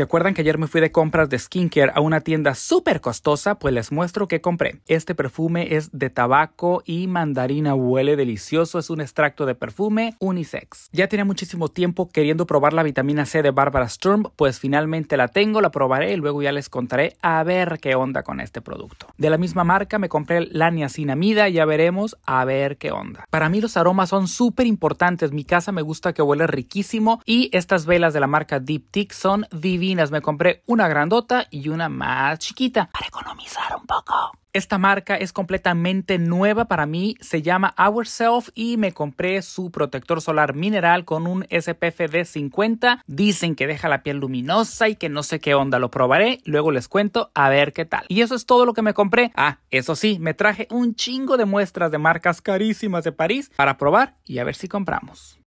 ¿Se acuerdan que ayer me fui de compras de skincare a una tienda súper costosa? Pues les muestro que compré. Este perfume es de tabaco y mandarina, huele delicioso, es un extracto de perfume unisex. Ya tenía muchísimo tiempo queriendo probar la vitamina C de Barbara Sturm, pues finalmente la tengo, la probaré y luego ya les contaré a ver qué onda con este producto. De la misma marca me compré la niacinamida, ya veremos a ver qué onda. Para mí los aromas son súper importantes, mi casa me gusta que huele riquísimo y estas velas de la marca Deep Tick son divinas me compré una grandota y una más chiquita para economizar un poco. Esta marca es completamente nueva para mí, se llama Ourself y me compré su protector solar mineral con un SPF de 50. Dicen que deja la piel luminosa y que no sé qué onda, lo probaré, luego les cuento a ver qué tal. Y eso es todo lo que me compré. Ah, eso sí, me traje un chingo de muestras de marcas carísimas de París para probar y a ver si compramos.